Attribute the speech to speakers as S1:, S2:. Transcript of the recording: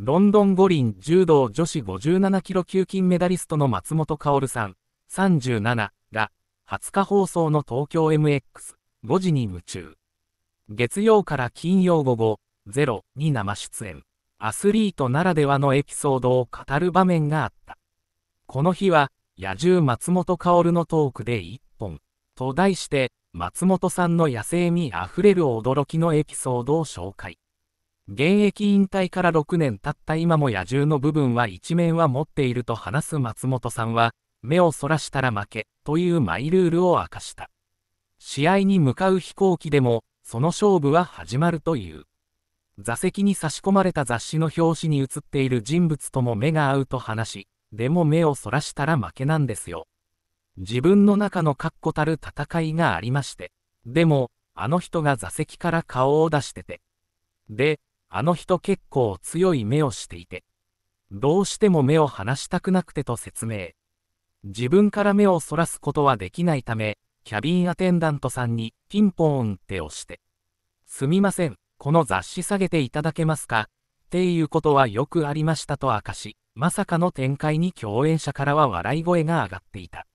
S1: ロンドン五輪柔道女子57キロ級金メダリストの松本薫さん、37が、20日放送の東京 MX、5時に夢中。月曜から金曜午後、0に生出演。アスリートならではのエピソードを語る場面があった。この日は、野獣松本薫のトークで一本、と題して、松本さんの野生味あふれる驚きのエピソードを紹介。現役引退から6年経った今も野獣の部分は一面は持っていると話す松本さんは、目をそらしたら負けというマイルールを明かした。試合に向かう飛行機でも、その勝負は始まるという。座席に差し込まれた雑誌の表紙に写っている人物とも目が合うと話し、でも目をそらしたら負けなんですよ。自分の中の確固たる戦いがありまして。でも、あの人が座席から顔を出してて。で、あの人結構強い目をしていて、どうしても目を離したくなくてと説明。自分から目をそらすことはできないため、キャビンアテンダントさんにピンポーンって押して、すみません、この雑誌下げていただけますかっていうことはよくありましたと明かし、まさかの展開に共演者からは笑い声が上がっていた。